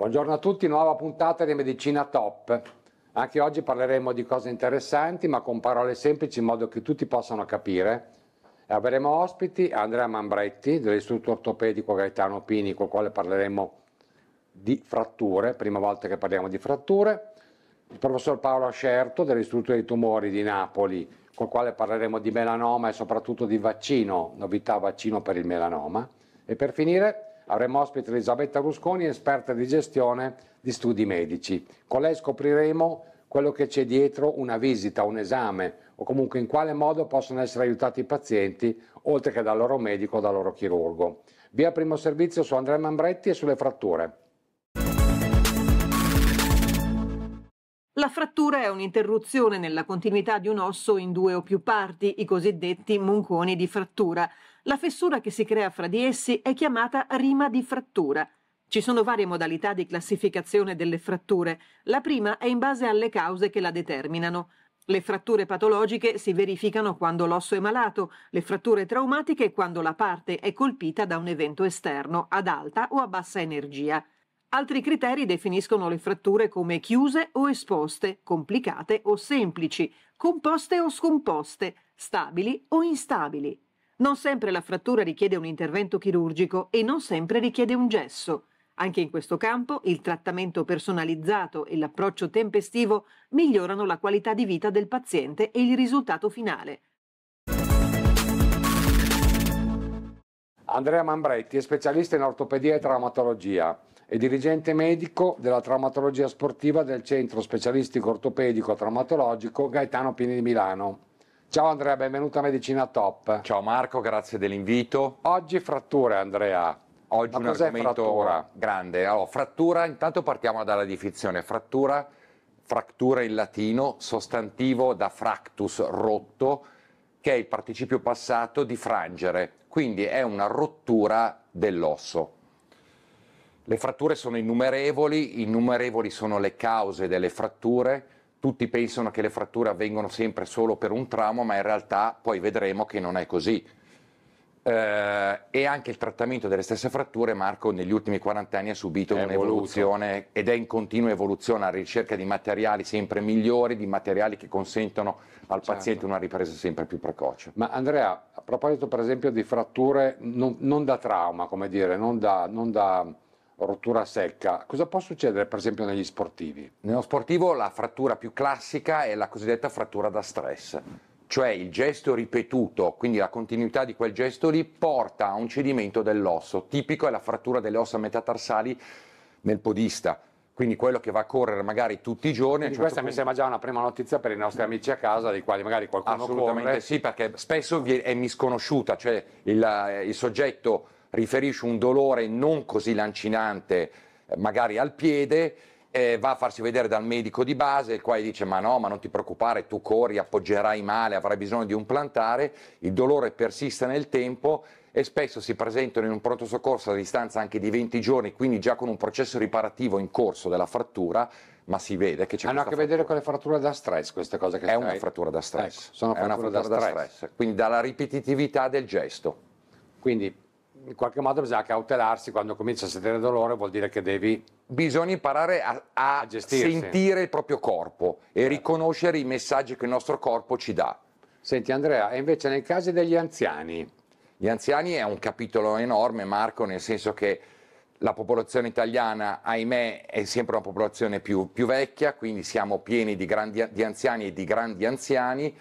Buongiorno a tutti, nuova puntata di Medicina Top. Anche oggi parleremo di cose interessanti ma con parole semplici in modo che tutti possano capire. avremo ospiti Andrea Mambretti dell'Istituto Ortopedico Gaetano Pini con il quale parleremo di fratture, prima volta che parliamo di fratture. Il professor Paolo Ascerto dell'Istituto dei Tumori di Napoli con il quale parleremo di melanoma e soprattutto di vaccino, novità vaccino per il melanoma. E per finire Avremo ospite Elisabetta Rusconi, esperta di gestione di studi medici. Con lei scopriremo quello che c'è dietro una visita, un esame o comunque in quale modo possono essere aiutati i pazienti oltre che dal loro medico o dal loro chirurgo. Via primo servizio su Andrea Mambretti e sulle fratture. La frattura è un'interruzione nella continuità di un osso in due o più parti, i cosiddetti monconi di frattura. La fessura che si crea fra di essi è chiamata rima di frattura. Ci sono varie modalità di classificazione delle fratture. La prima è in base alle cause che la determinano. Le fratture patologiche si verificano quando l'osso è malato, le fratture traumatiche quando la parte è colpita da un evento esterno ad alta o a bassa energia. Altri criteri definiscono le fratture come chiuse o esposte, complicate o semplici, composte o scomposte, stabili o instabili. Non sempre la frattura richiede un intervento chirurgico e non sempre richiede un gesso. Anche in questo campo il trattamento personalizzato e l'approccio tempestivo migliorano la qualità di vita del paziente e il risultato finale. Andrea Mambretti è specialista in ortopedia e traumatologia e dirigente medico della traumatologia sportiva del Centro Specialistico Ortopedico Traumatologico Gaetano Pini di Milano. Ciao Andrea, benvenuto a Medicina Top. Ciao Marco, grazie dell'invito. Oggi fratture Andrea. Oggi Ma un argomento frattura? grande. Allora, frattura, intanto partiamo dalla definizione. Frattura, frattura in latino, sostantivo da fractus, rotto, che è il participio passato di frangere, quindi è una rottura dell'osso. Le fratture sono innumerevoli, innumerevoli sono le cause delle fratture, tutti pensano che le fratture avvengono sempre solo per un trauma, ma in realtà poi vedremo che non è così. Eh, e anche il trattamento delle stesse fratture, Marco, negli ultimi 40 anni ha subito è un'evoluzione evoluto. ed è in continua evoluzione alla ricerca di materiali sempre migliori, di materiali che consentono al certo. paziente una ripresa sempre più precoce. Ma Andrea, a proposito per esempio di fratture non, non da trauma, come dire, non da, non da rottura secca, cosa può succedere per esempio negli sportivi? Nello sportivo la frattura più classica è la cosiddetta frattura da stress, cioè il gesto ripetuto, quindi la continuità di quel gesto lì porta a un cedimento dell'osso, tipico è la frattura delle ossa metatarsali nel podista, quindi quello che va a correre magari tutti i giorni. Certo questa punto... mi sembra già una prima notizia per i nostri amici a casa, dei quali magari qualcuno Assolutamente corre. sì, perché spesso è misconosciuta, cioè il, eh, il soggetto riferisce un dolore non così lancinante, eh, magari al piede, eh, va a farsi vedere dal medico di base, il quale dice ma no, ma non ti preoccupare, tu corri, appoggerai male, avrai bisogno di un plantare, il dolore persiste nel tempo e spesso si presentano in un pronto soccorso a distanza anche di 20 giorni, quindi già con un processo riparativo in corso della frattura, ma si vede che c'è Hanno a che vedere con le fratture da stress, queste cose che È stai... una frattura da stress. Ecco, sono fratture, frattura da, da stress. stress, quindi dalla ripetitività del gesto. Quindi in qualche modo bisogna cautelarsi quando comincia a sentire dolore, vuol dire che devi... Bisogna imparare a, a, a sentire il proprio corpo e certo. riconoscere i messaggi che il nostro corpo ci dà. Senti Andrea, e invece nel caso degli anziani? Gli anziani è un capitolo enorme, Marco, nel senso che la popolazione italiana, ahimè, è sempre una popolazione più, più vecchia, quindi siamo pieni di, grandi, di anziani e di grandi anziani.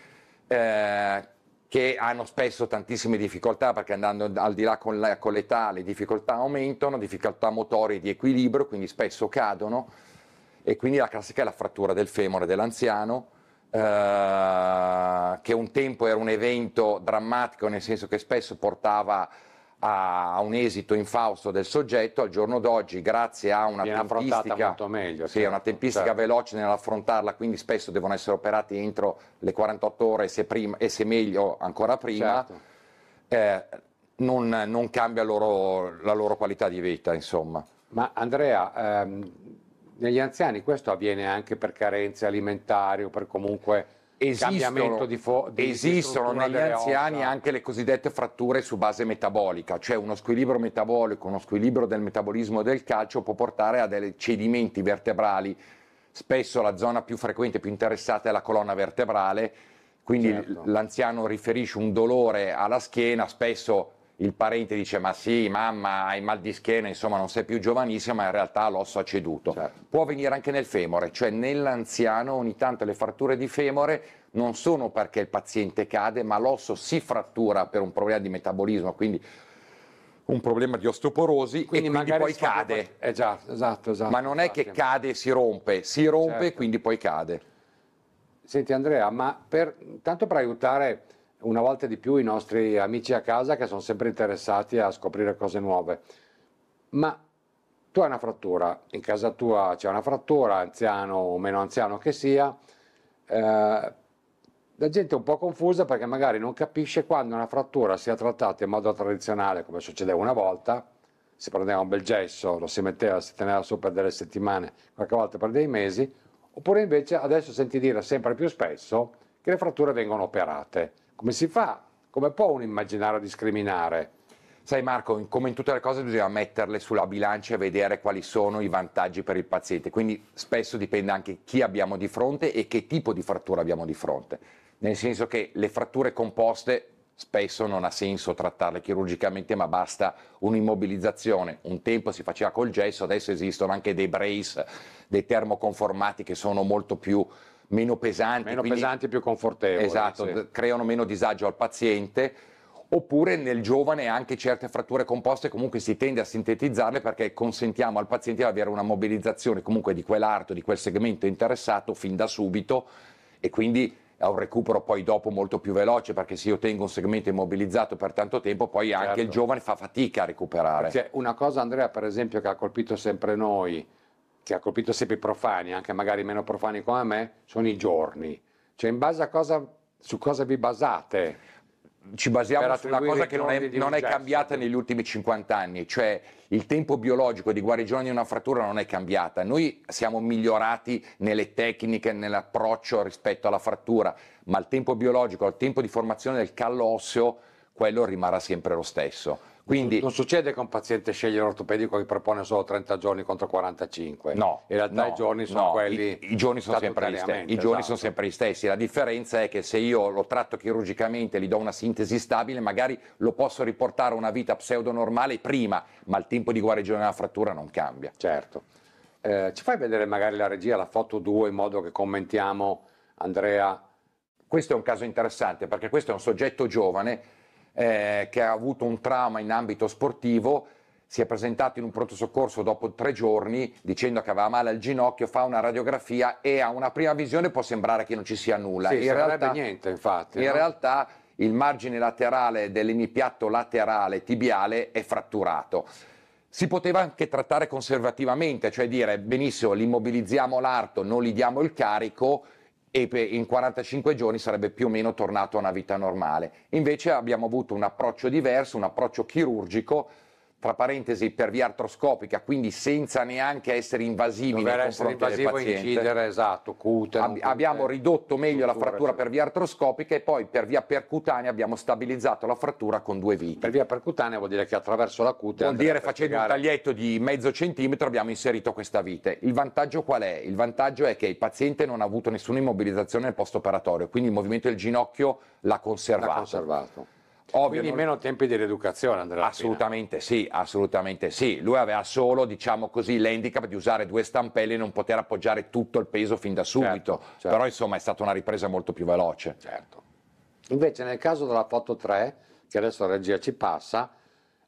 Eh, che hanno spesso tantissime difficoltà perché andando al di là con, la, con l'età le difficoltà aumentano, difficoltà motorie di equilibrio, quindi spesso cadono e quindi la classica è la frattura del femore dell'anziano, eh, che un tempo era un evento drammatico nel senso che spesso portava a un esito infausto del soggetto al giorno d'oggi grazie a una Viene tempistica, meglio, sì, certo, una tempistica certo. veloce nell'affrontarla quindi spesso devono essere operati entro le 48 ore se prima, e se meglio ancora prima certo. eh, non, non, cambia loro, la loro qualità di vita insomma ma Andrea ehm, negli anziani questo avviene anche per carenze alimentari o per comunque esistono, fo- esistono negli anziani ossa. anche le cosiddette fratture su base metabolica, cioè uno squilibrio metabolico, uno squilibrio del metabolismo del calcio può portare a dei cedimenti vertebrali, spesso la zona più frequente, più interessata è la colonna vertebrale, quindi certo. l'anziano riferisce un dolore alla schiena, spesso il parente dice ma sì, mamma, hai mal di schiena, insomma non sei più giovanissima, ma in realtà l'osso ha ceduto. Certo. Può avvenire anche nel femore, cioè nell'anziano ogni tanto le fratture di femore non sono perché il paziente cade, ma l'osso si frattura per un problema di metabolismo, quindi un problema di osteoporosi quindi e quindi poi cade. Eh già, esatto, esatto, ma non è che cade e si rompe, si rompe e certo. quindi poi cade. Senti Andrea, ma per, tanto per aiutare una volta di più i nostri amici a casa che sono sempre interessati a scoprire cose nuove. Ma tu hai una frattura, in casa tua c'è una frattura, anziano o meno anziano che sia, eh, la gente è un po' confusa perché magari non capisce quando una frattura sia trattata in modo tradizionale come succedeva una volta, si prendeva un bel gesso, lo si metteva, si teneva su per delle settimane, qualche volta per dei mesi, oppure invece adesso senti dire sempre più spesso che le fratture vengono operate come si fa? Come può un immaginario discriminare? Sai Marco, come in tutte le cose bisogna metterle sulla bilancia e vedere quali sono i vantaggi per il paziente, quindi spesso dipende anche chi abbiamo di fronte e che tipo di frattura abbiamo di fronte, nel senso che le fratture composte spesso non ha senso trattarle chirurgicamente, ma basta un'immobilizzazione. Un tempo si faceva col gesso, adesso esistono anche dei brace, dei termoconformati che sono molto più meno pesanti. Meno quindi, pesanti e più confortevoli. Esatto, sì. creano meno disagio al paziente. Oppure nel giovane anche certe fratture composte comunque si tende a sintetizzarle perché consentiamo al paziente di avere una mobilizzazione comunque di quell'arto, di quel segmento interessato fin da subito e quindi ha un recupero poi dopo molto più veloce perché se io tengo un segmento immobilizzato per tanto tempo poi certo. anche il certo. giovane fa fatica a recuperare. Perché una cosa Andrea per esempio che ha colpito sempre noi che ha colpito sempre i profani, anche magari meno profani come me, sono i giorni. Cioè in base a cosa, su cosa vi basate? Ci basiamo su una cosa che non è, non è cambiata negli ultimi 50 anni, cioè il tempo biologico di guarigione di una frattura non è cambiata. Noi siamo migliorati nelle tecniche, nell'approccio rispetto alla frattura, ma il tempo biologico, il tempo di formazione del callo osseo quello rimarrà sempre lo stesso. Quindi, non succede che un paziente sceglie l'ortopedico che propone solo 30 giorni contro 45. No. In realtà no, i giorni sono no, quelli. I, i giorni, sono sempre, stessi, i giorni esatto. sono sempre gli stessi. La differenza è che se io lo tratto chirurgicamente, gli do una sintesi stabile, magari lo posso riportare a una vita pseudonormale prima, ma il tempo di guarigione della frattura non cambia. Certo. Eh, ci fai vedere magari la regia, la foto 2, in modo che commentiamo, Andrea? Questo è un caso interessante perché questo è un soggetto giovane eh, che ha avuto un trauma in ambito sportivo, si è presentato in un pronto soccorso dopo tre giorni dicendo che aveva male al ginocchio, fa una radiografia e a una prima visione può sembrare che non ci sia nulla. Sì, in realtà, niente, infatti. In no? realtà il margine laterale dell'emipiatto laterale tibiale è fratturato. Si poteva anche trattare conservativamente, cioè dire benissimo, li immobilizziamo l'arto, non gli diamo il carico, e in 45 giorni sarebbe più o meno tornato a una vita normale. Invece abbiamo avuto un approccio diverso, un approccio chirurgico tra parentesi per via artroscopica, quindi senza neanche essere invasivi Dover nei essere confronti invasivo del paziente. incidere, esatto, cutano, Ab- abbiamo ridotto meglio la frattura per via artroscopica e poi per via percutanea abbiamo stabilizzato la frattura con due viti. Per via percutanea vuol dire che attraverso la cute vuol dire facendo un taglietto di mezzo centimetro abbiamo inserito questa vite. Il vantaggio qual è? Il vantaggio è che il paziente non ha avuto nessuna immobilizzazione nel post operatorio, quindi il movimento del ginocchio l'ha conservato. L'ha conservato. Ovvio, Quindi non... meno tempi di rieducazione Andrea. Assolutamente sì, assolutamente sì. Lui aveva solo, diciamo così, l'handicap di usare due stampelli e non poter appoggiare tutto il peso fin da certo, subito. Certo, certo. Però insomma è stata una ripresa molto più veloce. Certo. Invece nel caso della foto 3, che adesso la regia ci passa,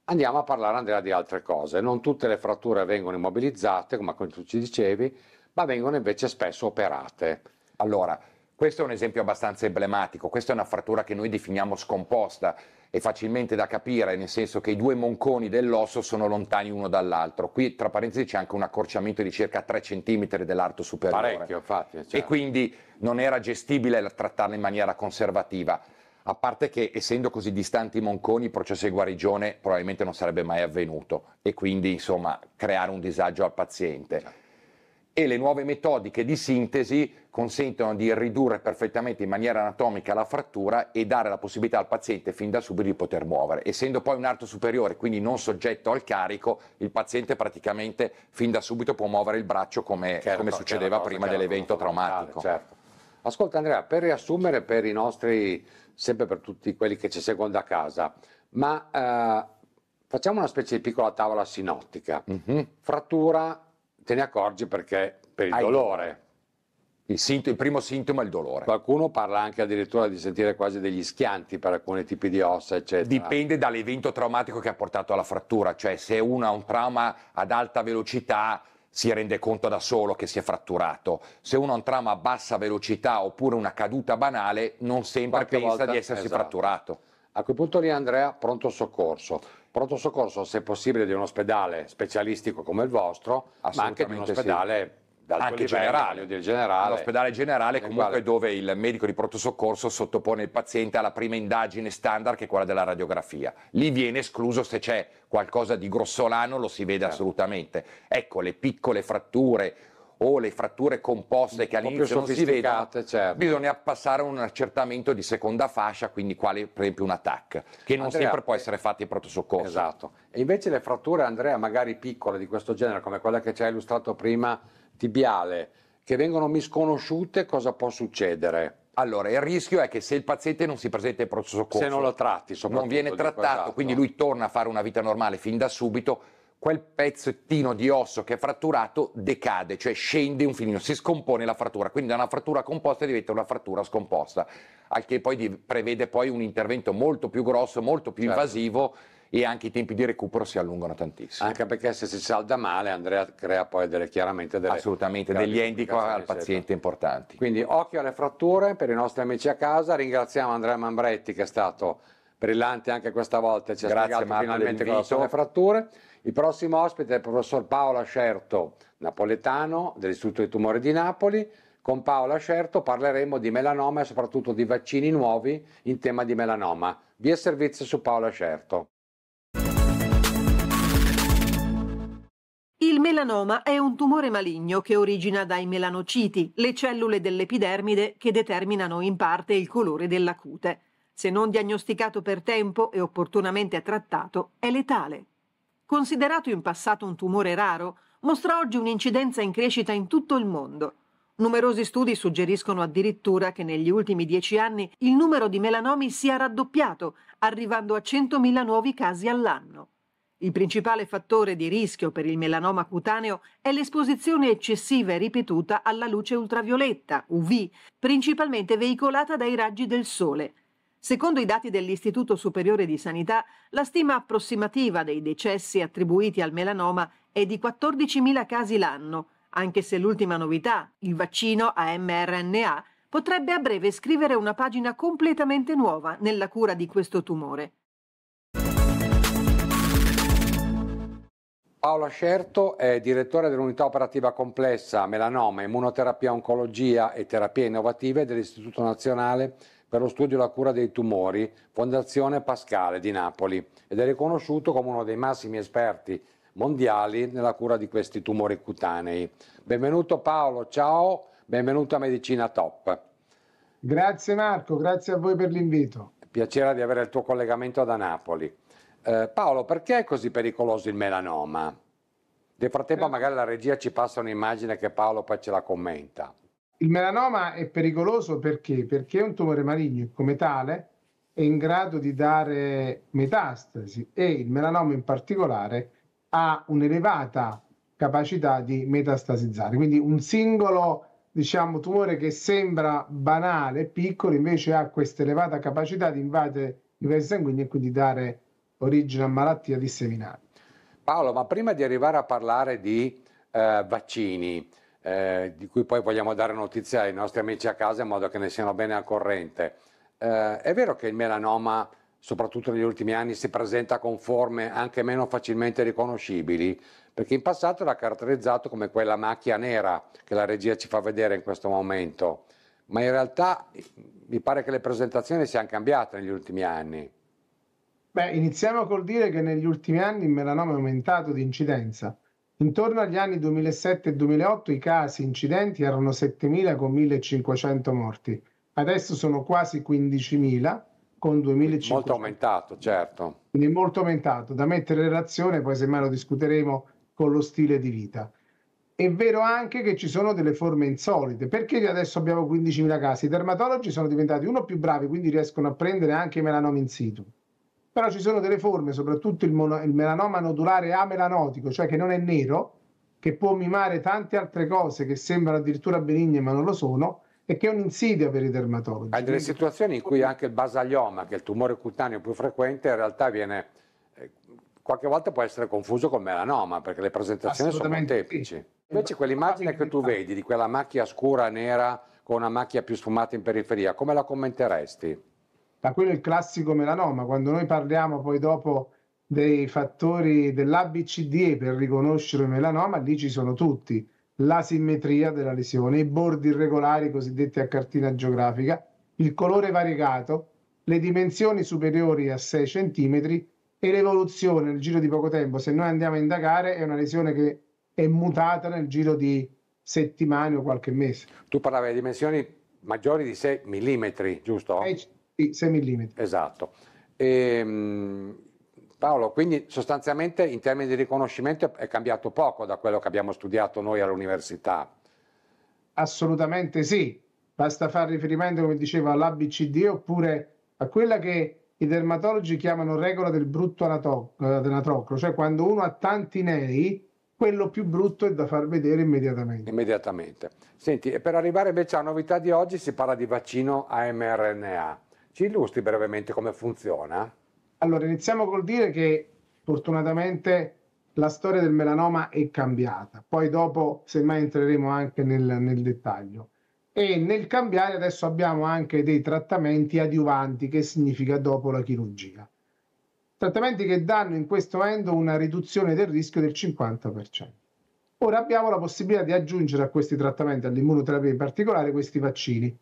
andiamo a parlare Andrea di altre cose. Non tutte le fratture vengono immobilizzate, come tu ci dicevi, ma vengono invece spesso operate. Allora, questo è un esempio abbastanza emblematico, questa è una frattura che noi definiamo scomposta, è facilmente da capire, nel senso che i due monconi dell'osso sono lontani uno dall'altro. Qui tra parentesi c'è anche un accorciamento di circa 3 cm dell'arto superiore. Parecchio, infatti. Certo. E quindi non era gestibile trattarla in maniera conservativa. A parte che essendo così distanti i monconi, il processo di guarigione probabilmente non sarebbe mai avvenuto e quindi insomma creare un disagio al paziente. Certo e le nuove metodiche di sintesi consentono di ridurre perfettamente in maniera anatomica la frattura e dare la possibilità al paziente fin da subito di poter muovere. Essendo poi un arto superiore, quindi non soggetto al carico, il paziente praticamente fin da subito può muovere il braccio come, certo, come succedeva cosa, certo, prima certo, dell'evento traumatico. Certo. Ascolta Andrea, per riassumere per i nostri, sempre per tutti quelli che ci seguono da casa, ma eh, facciamo una specie di piccola tavola sinottica. Mm-hmm. Frattura te ne accorgi perché per il Hai dolore. Il, sint- il, primo sintomo è il dolore. Qualcuno parla anche addirittura di sentire quasi degli schianti per alcuni tipi di ossa, eccetera. Dipende dall'evento traumatico che ha portato alla frattura, cioè se uno ha un trauma ad alta velocità si rende conto da solo che si è fratturato. Se uno ha un trauma a bassa velocità oppure una caduta banale, non sempre Qualche pensa volta, di essersi esatto. fratturato. A quel punto lì Andrea, pronto soccorso. Pronto soccorso, se possibile, di un ospedale specialistico come il vostro, ma anche di un ospedale sì. anche generale, del generale. L'ospedale generale comunque quale... dove il medico di pronto soccorso sottopone il paziente alla prima indagine standard che è quella della radiografia. Lì viene escluso se c'è qualcosa di grossolano, lo si vede certo. assolutamente. Ecco, le piccole fratture, o le fratture composte che all'inizio non si vedono, certo. bisogna passare a un accertamento di seconda fascia, quindi quale per esempio un attacco, che non Andrea, sempre può eh, essere fatto in pronto soccorso. Esatto. E invece le fratture, Andrea, magari piccole di questo genere, come quella che ci hai illustrato prima, tibiale, che vengono misconosciute, cosa può succedere? Allora, il rischio è che se il paziente non si presenta in pronto soccorso, se non lo tratti, non viene trattato, quindi esatto. lui torna a fare una vita normale fin da subito, quel pezzettino di osso che è fratturato decade, cioè scende un filino, si scompone la frattura, quindi da una frattura composta diventa una frattura scomposta, al che poi prevede poi un intervento molto più grosso, molto più certo. invasivo e anche i tempi di recupero si allungano tantissimo. Anche perché se si salda male Andrea crea poi delle, chiaramente delle Assolutamente, degli handicap al paziente importanti. Quindi occhio alle fratture per i nostri amici a casa, ringraziamo Andrea Mambretti che è stato brillante anche questa volta, ci ha Grazie, spiegato Marta, finalmente cosa sono le fratture. Il prossimo ospite è il professor Paolo Ascerto, napoletano dell'Istituto dei Tumori di Napoli. Con Paolo Ascerto parleremo di melanoma e soprattutto di vaccini nuovi in tema di melanoma. Vi è servizio su Paolo Ascerto. Il melanoma è un tumore maligno che origina dai melanociti, le cellule dell'epidermide che determinano in parte il colore della cute. Se non diagnosticato per tempo e opportunamente trattato, è letale. Considerato in passato un tumore raro, mostra oggi un'incidenza in crescita in tutto il mondo. Numerosi studi suggeriscono addirittura che negli ultimi dieci anni il numero di melanomi sia raddoppiato, arrivando a 100.000 nuovi casi all'anno. Il principale fattore di rischio per il melanoma cutaneo è l'esposizione eccessiva e ripetuta alla luce ultravioletta, UV, principalmente veicolata dai raggi del sole, Secondo i dati dell'Istituto Superiore di Sanità, la stima approssimativa dei decessi attribuiti al melanoma è di 14.000 casi l'anno, anche se l'ultima novità, il vaccino a mRNA, potrebbe a breve scrivere una pagina completamente nuova nella cura di questo tumore. Paola Scerto è direttore dell'unità operativa complessa melanoma, immunoterapia, oncologia e terapie innovative dell'Istituto Nazionale per lo studio e la cura dei tumori, Fondazione Pascale di Napoli, ed è riconosciuto come uno dei massimi esperti mondiali nella cura di questi tumori cutanei. Benvenuto Paolo, ciao, benvenuto a Medicina Top. Grazie Marco, grazie a voi per l'invito. Piacere di avere il tuo collegamento da Napoli. Eh, Paolo, perché è così pericoloso il melanoma? Nel frattempo eh. magari la regia ci passa un'immagine che Paolo poi ce la commenta. Il melanoma è pericoloso perché? Perché è un tumore maligno e come tale è in grado di dare metastasi e il melanoma in particolare ha un'elevata capacità di metastasizzare. Quindi un singolo diciamo, tumore che sembra banale, piccolo, invece ha questa elevata capacità di invadere i vasi sanguigni e quindi dare origine a malattia disseminate. Paolo, ma prima di arrivare a parlare di eh, vaccini, eh, di cui poi vogliamo dare notizia ai nostri amici a casa in modo che ne siano bene al corrente. Eh, è vero che il melanoma, soprattutto negli ultimi anni, si presenta con forme anche meno facilmente riconoscibili, perché in passato era caratterizzato come quella macchia nera che la regia ci fa vedere in questo momento, ma in realtà mi pare che le presentazioni siano cambiate negli ultimi anni. Beh, iniziamo col dire che negli ultimi anni il melanoma è aumentato di incidenza. Intorno agli anni 2007-2008 i casi incidenti erano 7.000 con 1.500 morti, adesso sono quasi 15.000 con 2.500. Molto aumentato, certo. Quindi molto aumentato, da mettere in relazione, poi semmai lo discuteremo con lo stile di vita. È vero anche che ci sono delle forme insolite, perché adesso abbiamo 15.000 casi. I dermatologi sono diventati uno più bravi, quindi riescono a prendere anche i melanomi in situ però ci sono delle forme, soprattutto il, mono, il melanoma nodulare amelanotico, cioè che non è nero, che può mimare tante altre cose che sembrano addirittura benigne ma non lo sono, e che è un'insidia per i dermatologi. Hai delle situazioni in cui anche il basalioma, che è il tumore cutaneo più frequente, in realtà viene eh, qualche volta può essere confuso con melanoma, perché le presentazioni sono molteplici. Sì. Invece quell'immagine che tu vedi di quella macchia scura nera con una macchia più sfumata in periferia, come la commenteresti? ma quello è il classico melanoma. Quando noi parliamo poi dopo dei fattori dell'ABCDE per riconoscere il melanoma, lì ci sono tutti. La simmetria della lesione, i bordi irregolari cosiddetti a cartina geografica, il colore variegato, le dimensioni superiori a 6 cm e l'evoluzione nel giro di poco tempo. Se noi andiamo a indagare è una lesione che è mutata nel giro di settimane o qualche mese. Tu parlavi di dimensioni maggiori di 6 mm, giusto? Eh, i 6 mm. Esatto. E, ehm, Paolo, quindi sostanzialmente in termini di riconoscimento è cambiato poco da quello che abbiamo studiato noi all'università. Assolutamente sì, basta fare riferimento, come dicevo, all'ABCD oppure a quella che i dermatologi chiamano regola del brutto anatroclo, eh, cioè quando uno ha tanti nei, quello più brutto è da far vedere immediatamente. Immediatamente. Senti, e per arrivare invece alla novità di oggi si parla di vaccino a mRNA. Ci illustri brevemente come funziona? Allora, iniziamo col dire che fortunatamente la storia del melanoma è cambiata, poi dopo semmai entreremo anche nel, nel dettaglio. E nel cambiare adesso abbiamo anche dei trattamenti adiuvanti, che significa dopo la chirurgia. Trattamenti che danno in questo momento una riduzione del rischio del 50%. Ora abbiamo la possibilità di aggiungere a questi trattamenti, all'immunoterapia in particolare, questi vaccini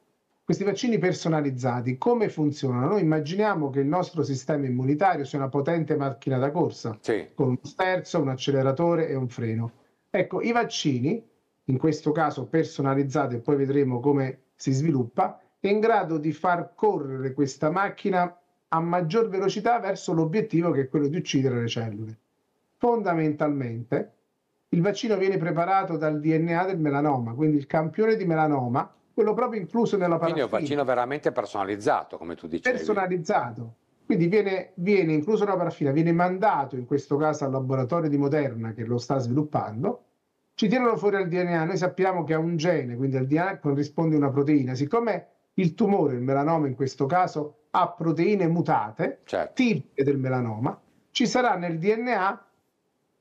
questi vaccini personalizzati come funzionano? Noi immaginiamo che il nostro sistema immunitario sia una potente macchina da corsa, sì. con un sterzo, un acceleratore e un freno. Ecco, i vaccini, in questo caso personalizzati, e poi vedremo come si sviluppa, è in grado di far correre questa macchina a maggior velocità verso l'obiettivo che è quello di uccidere le cellule. Fondamentalmente, il vaccino viene preparato dal DNA del melanoma, quindi il campione di melanoma quello proprio incluso nella paraffina. Quindi è un vaccino veramente personalizzato, come tu dicevi. Personalizzato. Quindi viene, viene incluso nella paraffina, viene mandato in questo caso al laboratorio di Moderna che lo sta sviluppando, ci tirano fuori al DNA, noi sappiamo che ha un gene, quindi al DNA corrisponde una proteina, siccome il tumore, il melanoma in questo caso, ha proteine mutate, certo. tipiche del melanoma, ci sarà nel DNA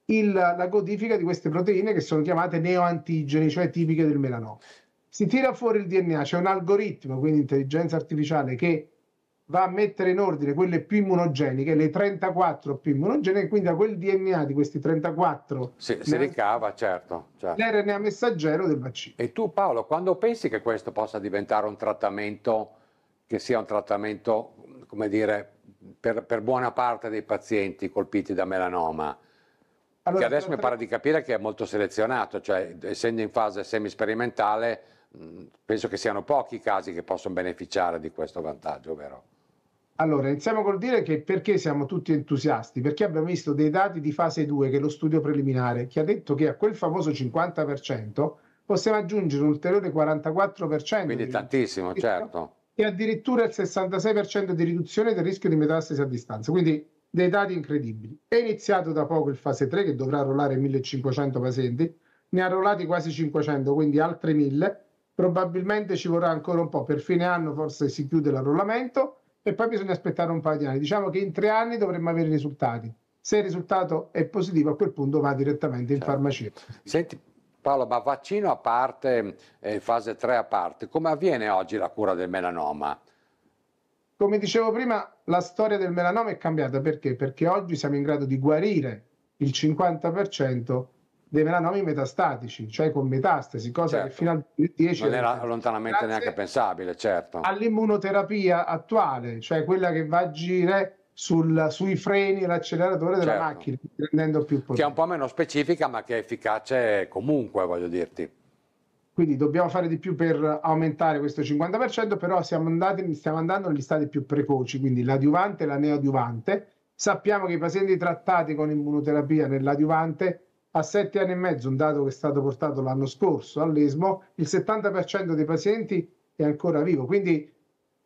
il, la codifica di queste proteine che sono chiamate neoantigeni, cioè tipiche del melanoma si tira fuori il DNA, c'è un algoritmo, quindi intelligenza artificiale, che va a mettere in ordine quelle più immunogeniche, le 34 più immunogeniche, quindi da quel DNA di questi 34 si, si ricava, certo, certo. l'RNA messaggero del vaccino. E tu Paolo, quando pensi che questo possa diventare un trattamento che sia un trattamento, come dire, per, per buona parte dei pazienti colpiti da melanoma? Allora, che adesso mi pare di capire che è molto selezionato, cioè essendo in fase semissperimentale Mm, penso che siano pochi i casi che possono beneficiare di questo vantaggio, vero? Allora, iniziamo col dire che perché siamo tutti entusiasti? Perché abbiamo visto dei dati di fase 2, che è lo studio preliminare, che ha detto che a quel famoso 50% possiamo aggiungere un ulteriore 44%. Quindi tantissimo, certo. E addirittura il 66% di riduzione del rischio di metastasi a distanza. Quindi dei dati incredibili. È iniziato da poco il fase 3 che dovrà arruolare 1500 pazienti, ne ha arruolati quasi 500, quindi altri 1000 probabilmente ci vorrà ancora un po', per fine anno forse si chiude l'arrollamento e poi bisogna aspettare un paio di anni. Diciamo che in tre anni dovremmo avere i risultati. Se il risultato è positivo, a quel punto va direttamente in certo. farmacia. Senti Paolo, ma vaccino a parte, eh, fase 3 a parte, come avviene oggi la cura del melanoma? Come dicevo prima, la storia del melanoma è cambiata perché? Perché oggi siamo in grado di guarire il 50% dei melanomi metastatici, cioè con metastasi, cosa certo. che fino al 2010 non era lontanamente neanche pensabile, certo. All'immunoterapia attuale, cioè quella che va a agire sul, sui freni e l'acceleratore della certo. macchina, rendendo più potente. Che è un po' meno specifica, ma che è efficace comunque, voglio dirti. Quindi dobbiamo fare di più per aumentare questo 50%, però siamo andati, stiamo andando negli stati più precoci, quindi l'adiuvante e la neoadiuvante. Sappiamo che i pazienti trattati con immunoterapia nell'adiuvante a sette anni e mezzo, un dato che è stato portato l'anno scorso all'ESMO, il 70% dei pazienti è ancora vivo. Quindi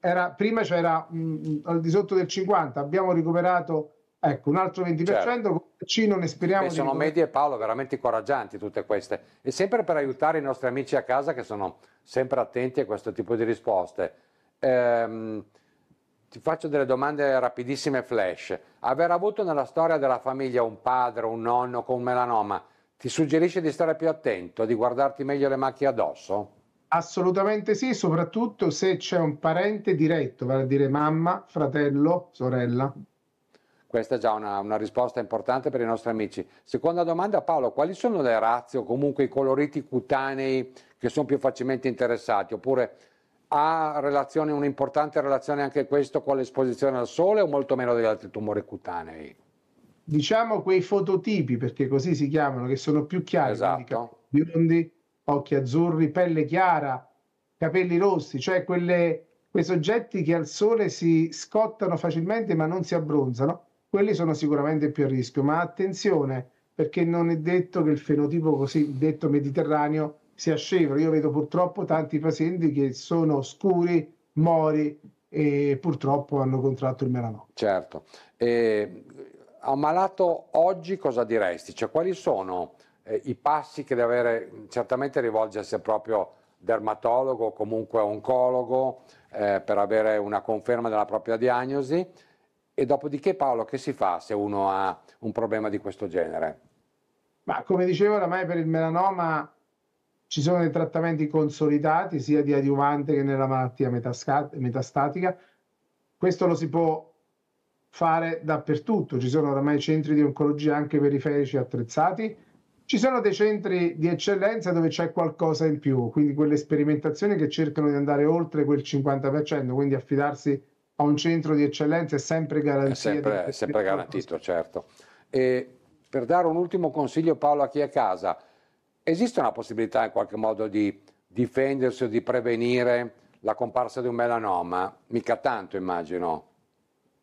era, prima c'era mh, mm, mm, al di sotto del 50%, abbiamo recuperato ecco, un altro 20%, certo. con il vaccino ne speriamo. Beh, sono recuperare. medie, Paolo, veramente incoraggianti tutte queste. E sempre per aiutare i nostri amici a casa che sono sempre attenti a questo tipo di risposte. Ehm, ti faccio delle domande rapidissime flash. Aver avuto nella storia della famiglia un padre, un nonno con un melanoma, ti suggerisce di stare più attento, di guardarti meglio le macchie addosso? Assolutamente sì, soprattutto se c'è un parente diretto, vale a dire mamma, fratello, sorella. Questa è già una, una, risposta importante per i nostri amici. Seconda domanda Paolo, quali sono le razze o comunque i coloriti cutanei che sono più facilmente interessati? Oppure ha un'importante relazione anche questo con l'esposizione al sole o molto meno degli altri tumori cutanei? Diciamo quei fototipi, perché così si chiamano, che sono più chiari, esatto. biondi, occhi azzurri, pelle chiara, capelli rossi, cioè quelle, quei soggetti che al sole si scottano facilmente ma non si abbronzano, quelli sono sicuramente più a rischio, ma attenzione perché non è detto che il fenotipo cosiddetto mediterraneo sia scevro. Io vedo purtroppo tanti pazienti che sono scuri, mori e purtroppo hanno contratto il melanoma. Certo. E eh, a un malato oggi cosa diresti? Cioè, quali sono eh, i passi che deve avere? Certamente rivolgersi proprio dermatologo o comunque oncologo eh, per avere una conferma della propria diagnosi. E dopodiché Paolo, che si fa se uno ha un problema di questo genere? Ma come dicevo, oramai per il melanoma ci sono dei trattamenti consolidati sia di adiuvante che nella malattia metastatica. Questo lo si può fare dappertutto. Ci sono oramai centri di oncologia anche periferici attrezzati. Ci sono dei centri di eccellenza dove c'è qualcosa in più, quindi quelle sperimentazioni che cercano di andare oltre quel 50%, quindi affidarsi a un centro di eccellenza è sempre garantito. È sempre, è sempre garantito, certo. E per dare un ultimo consiglio Paolo a chi è a casa, esiste una possibilità in qualche modo di difendersi o di prevenire la comparsa di un melanoma? Mica tanto immagino.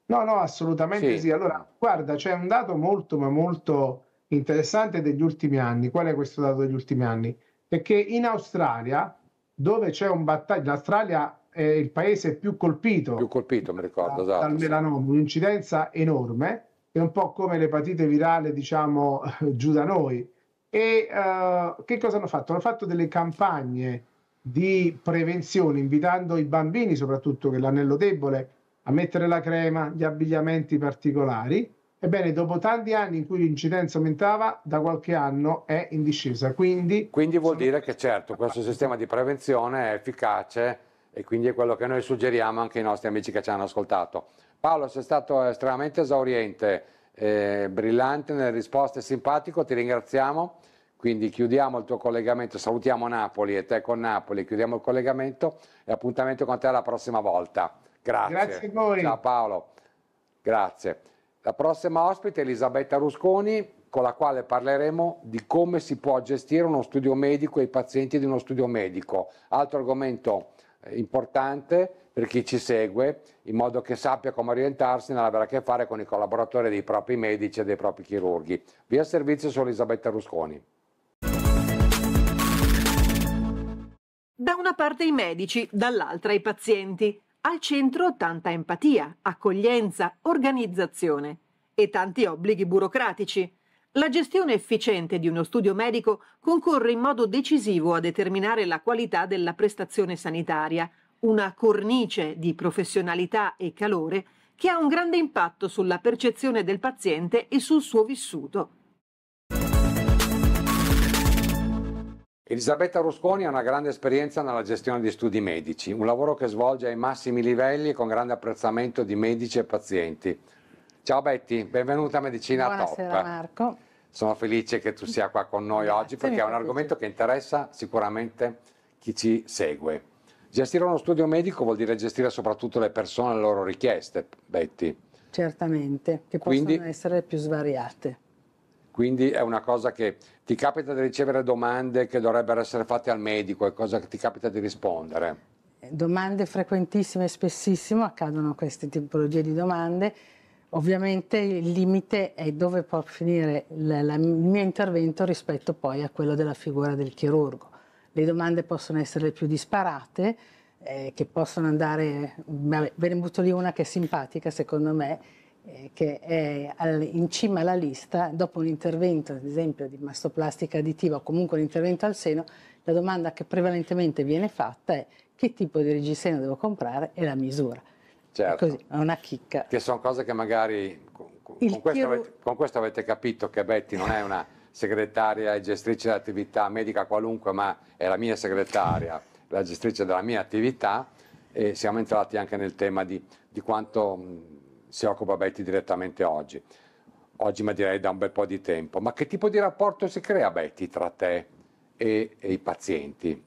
No, no, assolutamente sì. sì. Allora, guarda, c'è un dato molto, ma molto interessante degli ultimi anni. Qual è questo dato degli ultimi anni? È che in Australia, dove c'è un battaglio, l'Australia è il paese più colpito, più colpito mi ricordo, esatto, dal melanoma, sì. un'incidenza enorme, è un po' come l'epatite virale, diciamo, giù da noi e uh, che cosa hanno fatto? Hanno fatto delle campagne di prevenzione, invitando i bambini, soprattutto che l'anello debole, a mettere la crema, gli abbigliamenti particolari. Ebbene, dopo tanti anni in cui l'incidenza aumentava, da qualche anno è in discesa. Quindi, quindi vuol sono... dire che certo questo sistema di prevenzione è efficace e quindi è quello che noi suggeriamo anche ai nostri amici che ci hanno ascoltato. Paolo, sei stato estremamente esauriente eh, brillante nelle risposte, simpatico, ti ringraziamo. Quindi chiudiamo il tuo collegamento, salutiamo Napoli e te con Napoli, chiudiamo il collegamento e appuntamento con te la prossima volta. Grazie. Grazie a voi. Ciao Paolo. Grazie. La prossima ospite è Elisabetta Rusconi, con la quale parleremo di come si può gestire uno studio medico e i pazienti di uno studio medico. Altro argomento eh, importante per chi ci segue, in modo che sappia come orientarsi nell'avere a che fare con i collaboratori dei propri medici e dei propri chirurghi. Via servizio su Elisabetta Rusconi. Da una parte i medici, dall'altra i pazienti. Al centro tanta empatia, accoglienza, organizzazione e tanti obblighi burocratici. La gestione efficiente di uno studio medico concorre in modo decisivo a determinare la qualità della prestazione sanitaria, una cornice di professionalità e calore che ha un grande impatto sulla percezione del paziente e sul suo vissuto. Elisabetta Rusconi ha una grande esperienza nella gestione di studi medici, un lavoro che svolge ai massimi livelli con grande apprezzamento di medici e pazienti. Ciao Betty, benvenuta a Medicina Buonasera, Top. Buonasera Marco. Sono felice che tu sia qua con noi Grazie, oggi perché è un argomento che interessa sicuramente chi ci segue. Gestire uno studio medico vuol dire gestire soprattutto le persone e le loro richieste, Betty. Certamente, che possono essere più svariate. Quindi è una cosa che ti capita di ricevere domande che dovrebbero essere fatte al medico e cosa che ti capita di rispondere? Domande frequentissime e spessissimo accadono queste tipologie di domande. Ovviamente il limite è dove può finire il mio intervento rispetto poi a quello della figura del chirurgo le domande possono essere le più disparate, eh, che possono andare, ve ne butto lì una che è simpatica secondo me, eh, che è al, in cima alla lista, dopo un intervento ad esempio di mastoplastica additiva o comunque un intervento al seno, la domanda che prevalentemente viene fatta è che tipo di reggiseno devo comprare e la misura. Certo. Così, è una chicca. Che sono cose che magari con, con, questo, chiro... avete, con questo avete capito che Betty non è una segretaria e gestrice dell'attività medica qualunque, ma è la mia segretaria, la gestrice della mia attività e siamo entrati anche nel tema di, di quanto si occupa Betty direttamente oggi. Oggi ma direi da un bel po' di tempo. Ma che tipo di rapporto si crea Betty tra te e, e i pazienti?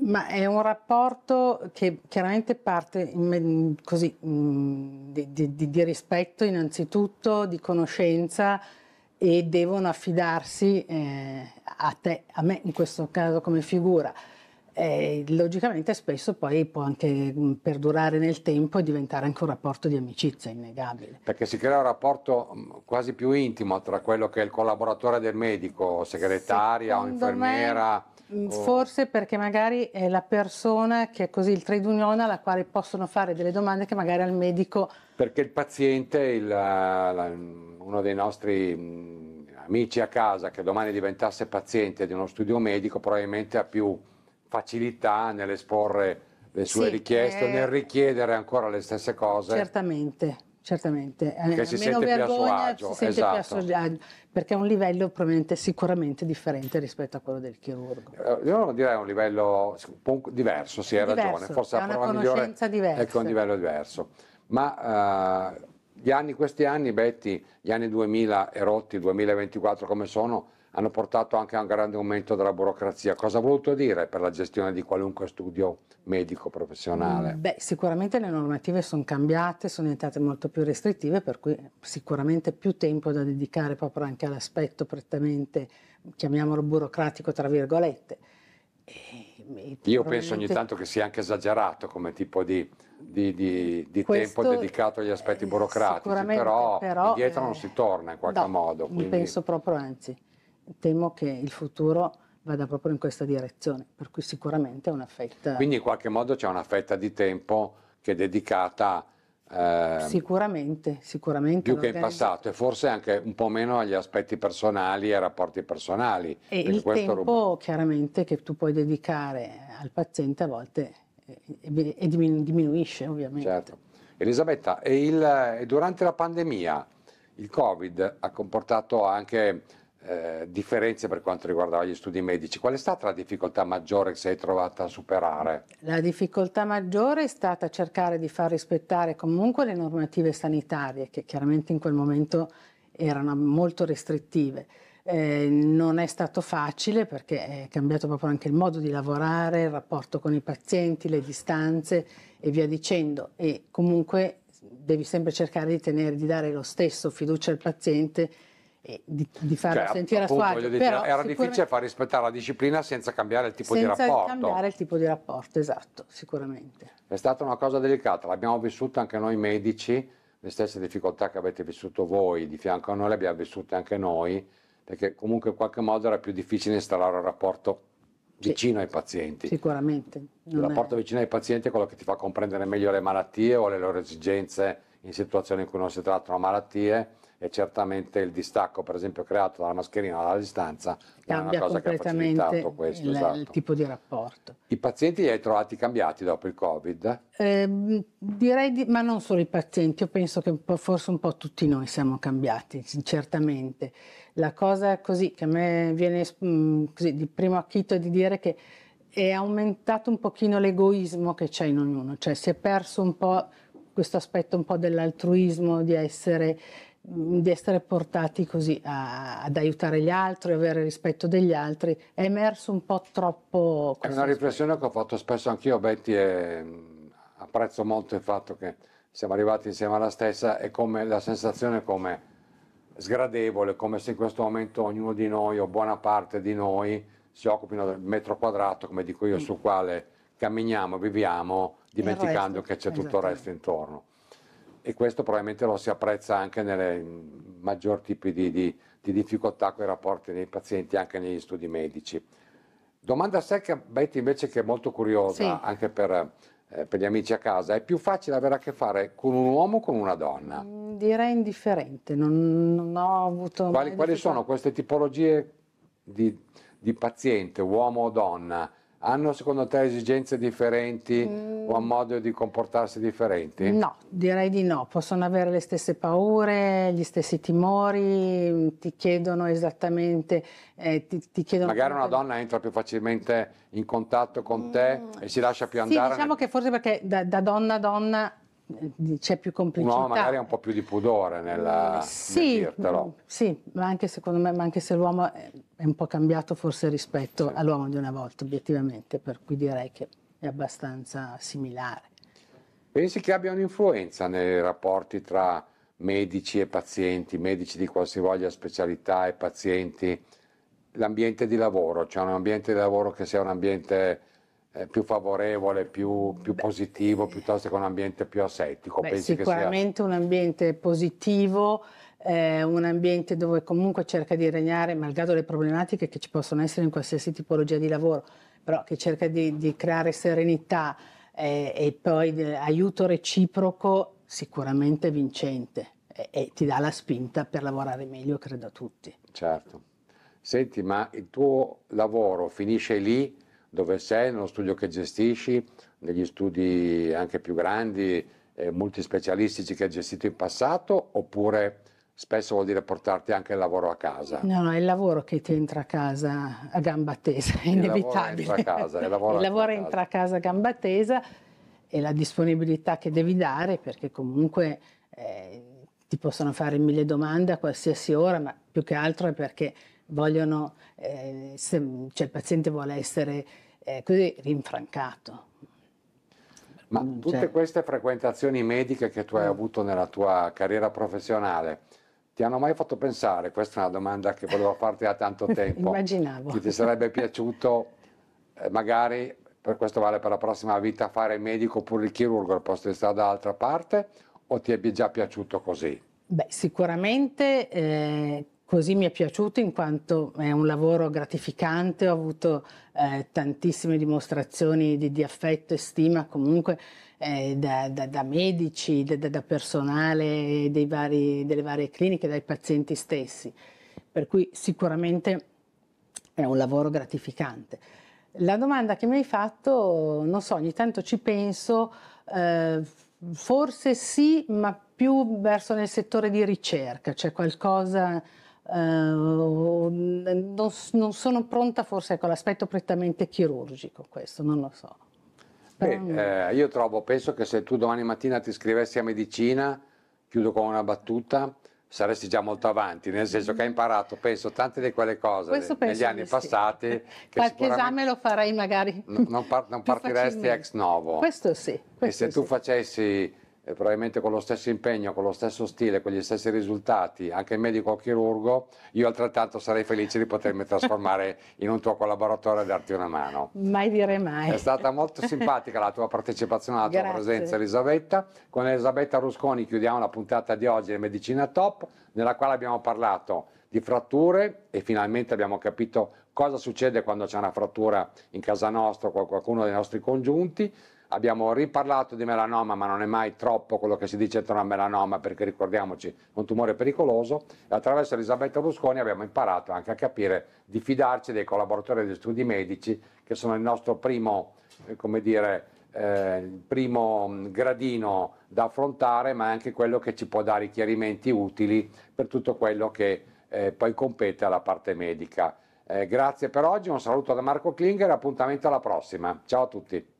Ma è un rapporto che chiaramente parte in, così, di, di, di rispetto innanzitutto, di conoscenza, e devono affidarsi eh, a te, a me in questo caso come figura. Eh, logicamente spesso poi può anche mm, perdurare nel tempo e diventare anche un rapporto di amicizia innegabile. Perché si crea un rapporto mm, quasi più intimo tra quello che è il collaboratore del medico, segretaria Secondo mm, o infermiera. Me, forse perché magari è la persona che è così il trade union alla quale possono fare delle domande che magari al medico. Perché il paziente, il, eh, la, uno dei nostri mh, mm, amici a casa che domani diventasse paziente di uno studio medico probabilmente ha più facilità nell'esporre le sue sì, richieste, eh, nel richiedere ancora le stesse cose. Certamente. Certamente, eh, che eh, si meno sente vergogna, più a si sente esatto. più a esatto. suo agio, perché è un livello sicuramente differente rispetto a quello del chirurgo. Eh, io non direi un livello diverso, sì, hai diverso, ragione, forse la prova migliore diversa. è che è un livello diverso. Ma eh, gli anni, questi anni, Betty, gli anni 2000 e rotti, 2024 come sono, hanno portato anche a un grande aumento della burocrazia. Cosa ha voluto dire per la gestione di qualunque studio medico professionale? Beh, sicuramente le normative sono cambiate, sono diventate molto più restrittive, per cui sicuramente più tempo da dedicare proprio anche all'aspetto prettamente, chiamiamolo burocratico tra virgolette. E io penso ogni tanto che sia anche esagerato come tipo di, di, di, di Questo, tempo dedicato agli aspetti eh, burocratici, però, però indietro eh, non si torna in qualche no, modo. Quindi... Penso proprio, anzi, temo che il futuro vada proprio in questa direzione, per cui sicuramente è una fetta. Quindi in qualche modo c'è una fetta di tempo che è dedicata Ehm, sicuramente, sicuramente. Più che in passato e forse anche un po' meno agli aspetti personali e ai rapporti personali. E il tempo ruba... chiaramente che tu puoi dedicare al paziente a volte eh, e, e diminuisce ovviamente. Certo. Elisabetta, e il, durante la pandemia il Covid ha comportato anche eh, differenze per quanto riguardava gli studi medici. Qual è stata la difficoltà maggiore che sei trovata a superare? La difficoltà maggiore è stata cercare di far rispettare comunque le normative sanitarie, che chiaramente in quel momento erano molto restrittive. Eh, non è stato facile perché è cambiato proprio anche il modo di lavorare, il rapporto con i pazienti, le distanze e via dicendo. E comunque devi sempre cercare di tenere, di dare lo stesso fiducia al paziente di, di farlo cioè, sentire appunto, a suo agio. Dire, però era difficile far rispettare la disciplina senza cambiare il tipo di rapporto. Senza cambiare il tipo di rapporto, esatto, sicuramente. È stata una cosa delicata, l'abbiamo vissuta anche noi medici, le stesse difficoltà che avete vissuto voi di fianco a noi le abbiamo vissute anche noi, perché comunque in qualche modo era più difficile installare un rapporto vicino sì, ai pazienti. Sicuramente. Il rapporto è... vicino ai pazienti è quello che ti fa comprendere meglio le malattie o le loro esigenze in situazioni in cui non si trattano malattie e certamente il distacco per esempio creato dalla mascherina alla distanza cambia completamente questo, il, esatto. il, tipo di rapporto. I pazienti li hai trovati cambiati dopo il Covid? Eh, direi, di, ma non solo i pazienti, io penso che un forse un po' tutti noi siamo cambiati, certamente. La cosa così che a me viene mh, mm, così, di primo acchito è di dire che è aumentato un pochino l'egoismo che c'è in ognuno, cioè si è perso un po' questo aspetto un po' dell'altruismo, di essere di essere portati così a, ad aiutare gli altri, avere rispetto degli altri, è emerso un po' troppo... È una riflessione che ho fatto spesso anch'io, Betty, e apprezzo molto il fatto che siamo arrivati insieme alla stessa e come la sensazione come sgradevole, come se in questo momento ognuno di noi o buona parte di noi si occupino del metro quadrato, come dico io, mm. sul quale camminiamo, viviamo, dimenticando che c'è tutto il resto intorno e questo probabilmente lo si apprezza anche nei maggior tipi di, di, di difficoltà con i rapporti dei pazienti anche negli studi medici. Domanda secca, Betty invece che è molto curiosa sì. anche per, eh, per, gli amici a casa, è più facile avere a che fare con un uomo o con una donna? Mm, direi indifferente, non, non ho avuto... Quali, quali sono queste tipologie di, di paziente, uomo o donna, hanno secondo te esigenze differenti mm. o un modo di comportarsi differenti? No, direi di no, possono avere le stesse paure, gli stessi timori, ti chiedono esattamente... Eh, ti, ti chiedono Magari una donna entra più facilmente in contatto con mm. te e si lascia più andare. Sì, diciamo nel... che forse perché da, da donna a donna c'è più complicità. Un uomo magari ha un po' più di pudore nella, mm, sì, nel mm, Sì, ma anche secondo me, ma anche se l'uomo è, un po' cambiato forse rispetto sì. all'uomo di una volta, obiettivamente, per cui direi che è abbastanza similare. Pensi che abbia un'influenza nei rapporti tra medici e pazienti, medici di qualsivoglia specialità e pazienti, l'ambiente di lavoro, cioè un ambiente di lavoro che sia un ambiente eh, più favorevole, più, più positivo, eh, piuttosto che un ambiente più asettico? Beh, sicuramente un ambiente positivo, eh, un ambiente dove comunque cerca di regnare, malgrado le problematiche che ci possono essere in qualsiasi tipologia di lavoro, però che cerca di, di creare serenità eh, e poi eh, aiuto reciproco sicuramente vincente e, e ti dà la spinta per lavorare meglio, credo a tutti. Certo. Senti, ma il tuo lavoro finisce lì? dove sei, nello studio che gestisci, negli studi anche più grandi, eh, multispecialistici che hai gestito in passato, oppure spesso vuol dire portarti anche il lavoro a casa. No, no, è il lavoro che ti entra a casa a gamba tesa, è inevitabile. Il lavoro entra a casa, lavoro, il lavoro entra a casa a gamba tesa e la disponibilità che devi dare, perché comunque eh, ti possono fare mille domande a qualsiasi ora, ma più che altro è perché vogliono, eh, se, cioè il paziente vuole essere eh, così rinfrancato. Ma non mm, tutte cioè queste frequentazioni mediche che tu hai mm. avuto nella tua carriera professionale, ti hanno mai fatto pensare, questa è una domanda che volevo farti da tanto tempo, Immaginavo. che ti sarebbe piaciuto eh, magari, per questo vale per la prossima vita, fare il medico oppure il chirurgo al posto di stare dall'altra parte o ti è già piaciuto così? Beh, sicuramente eh, così mi è piaciuto in quanto è un lavoro gratificante, ho avuto eh, tantissime dimostrazioni di, di, affetto e stima comunque eh, da, da, da, medici, da, da personale vari, delle varie cliniche, dai pazienti stessi, per cui sicuramente è un lavoro gratificante. La domanda che mi hai fatto, non so, ogni tanto ci penso, eh, forse sì, ma più verso nel settore di ricerca, c'è cioè qualcosa eh, non, non, sono pronta forse con ecco, l'aspetto prettamente chirurgico, questo non lo so. Beh, eh, io trovo, penso che se tu domani mattina ti iscrivessi a medicina, chiudo con una battuta, saresti già molto avanti, nel senso che hai imparato, penso, tante di quelle cose Questo negli anni sì. passati. Che Qualche esame lo farei magari. non, par- non partiresti facilmente. ex novo. Questo sì. Questo e se sì. tu facessi eh, probabilmente con lo stesso impegno, con lo stesso stile, con gli stessi risultati, anche il medico chirurgo, io altrettanto sarei felice di potermi trasformare in un tuo collaboratore e darti una mano. Mai dire mai. È stata molto simpatica la tua partecipazione, la tua Grazie. presenza Elisabetta. Con Elisabetta Rusconi chiudiamo la puntata di oggi di Medicina Top, nella quale abbiamo parlato di fratture e finalmente abbiamo capito cosa succede quando c'è una frattura in casa nostra o con qualcuno dei nostri congiunti abbiamo riparlato di melanoma, ma non è mai troppo quello che si dice tra melanoma, perché ricordiamoci, è un tumore pericoloso, e attraverso Elisabetta Busconi abbiamo imparato anche a capire di fidarci dei collaboratori degli studi medici, che sono il nostro primo, eh, come dire, eh, il primo mm, gradino da affrontare, ma è anche quello che ci può dare i chiarimenti utili per tutto quello che eh, poi compete alla parte medica. Eh, grazie per oggi, un saluto da Marco Klinger e appuntamento alla prossima. Ciao a tutti.